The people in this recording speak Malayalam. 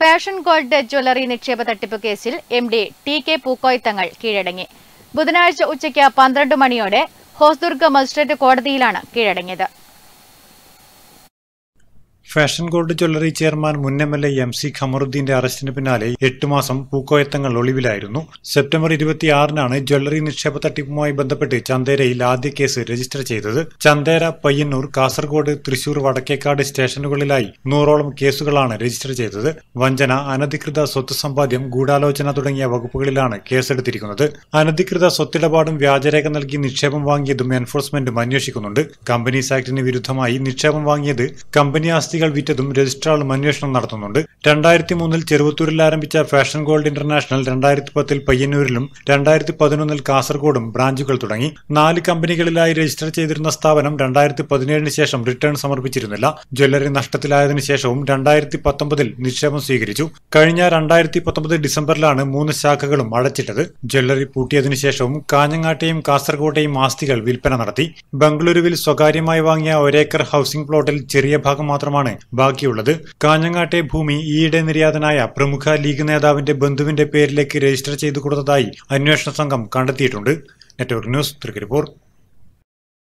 ഫാഷൻ ഗോൾഡ് ജ്വല്ലറി നിക്ഷേപ തട്ടിപ്പ് കേസിൽ M D T K Pookoya Thangal കീഴടങ്ങി ബുധനാഴ്ച ഉച്ചയ്ക്ക് പന്ത്രണ്ട് മണിയോടെ ഹോസ്ദുർഗ് മജിസ്ട്രേറ്റ് കോടതിയിലാണ് കീഴടങ്ങിയത് ഫാഷൻ ഗോൾഡ് ജ്വല്ലറി ചെയർമാൻ മുൻ M L A M C ഖമറുദ്ദീന്റെ അറസ്റ്റിന് പിന്നാലെ എട്ട് മാസം പൂക്കോയത്തങ്ങൾ ഒളിവിലായിരുന്നു സെപ്റ്റംബർ ഇരുപത്തിയാറിനാണ് ജ്വല്ലറി നിക്ഷേപ തട്ടിപ്പുമായി ബന്ധപ്പെട്ട് ചന്തേരയിൽ ആദ്യ കേസ് രജിസ്റ്റർ ചെയ്തത് ചന്തേര പയ്യന്നൂർ കാസർഗോഡ് തൃശൂർ വടക്കേക്കാട് സ്റ്റേഷനുകളിലായി നൂറോളം കേസുകളാണ് രജിസ്റ്റർ ചെയ്തത് വഞ്ചന അനധികൃത സ്വത്ത് സമ്പാദ്യം ഗൂഢാലോചന തുടങ്ങിയ വകുപ്പുകളിലാണ് കേസെടുത്തിരിക്കുന്നത് അനധികൃത സ്വത്തിടപാടും വ്യാജരേഖ നൽകി നിക്ഷേപം വാങ്ങിയതും എൻഫോഴ്സ്മെന്റും അന്വേഷിക്കുന്നുണ്ട് കമ്പനീസ് ആക്ടിന് വിരുദ്ധമായി നിക്ഷേപം വാങ്ങിയത് കമ്പനി ആസ്തി പ്രശസ്തികൾ വിറ്റതും രജിസ്ട്രാറും അന്വേഷണം നടത്തുന്നുണ്ട് രണ്ടായിരത്തി മൂന്നിൽ ചെറുവത്തൂരിൽ ആരംഭിച്ച ഫാഷൻ ഗോൾഡ് ഇന്റർനാഷണൽ രണ്ടായിരത്തി പത്തിൽ പയ്യന്നൂരിലും രണ്ടായിരത്തി പതിനൊന്നിൽ കാസർഗോഡും ബ്രാഞ്ചുകൾ തുടങ്ങി നാല് കമ്പനികളിലായി രജിസ്റ്റർ ചെയ്തിരുന്ന സ്ഥാപനം രണ്ടായിരത്തി പതിനേഴിന് ശേഷം റിട്ടേൺ സമർപ്പിച്ചിരുന്നില്ല ജ്വല്ലറി നഷ്ടത്തിലായതിനു ശേഷവും രണ്ടായിരത്തി പത്തൊമ്പതിൽ നിക്ഷേപം സ്വീകരിച്ചു കഴിഞ്ഞ രണ്ടായിരത്തി പത്തൊമ്പത് ഡിസംബറിലാണ് മൂന്ന് ശാഖകളും അടച്ചിട്ടത് ജ്വല്ലറി പൂട്ടിയതിനു ശേഷവും കാഞ്ഞങ്ങാട്ടെയും കാസർഗോട്ടെയും ആസ്തികൾ വിൽപ്പന നടത്തി ബംഗളൂരുവിൽ സ്വകാര്യമായി വാങ്ങിയ ഒരേക്കർ ഹൌസിംഗ് പ്ലോട്ടിൽ ചെറിയ ഭാഗം മാത്രമാണ് മാത്രമാണ് ബാക്കിയുള്ളത് കാഞ്ഞങ്ങാട്ടെ ഭൂമി ഈയിടെ നിര്യാതനായ പ്രമുഖ ലീഗ് നേതാവിന്റെ ബന്ധുവിന്റെ പേരിലേക്ക് രജിസ്റ്റർ ചെയ്തു കൊടുത്തതായി അന്വേഷണ സംഘം കണ്ടെത്തിയിട്ടുണ്ട് നെറ്റ്വർക്ക് ന്യൂസ് തൃക്കരിപ്പൂർ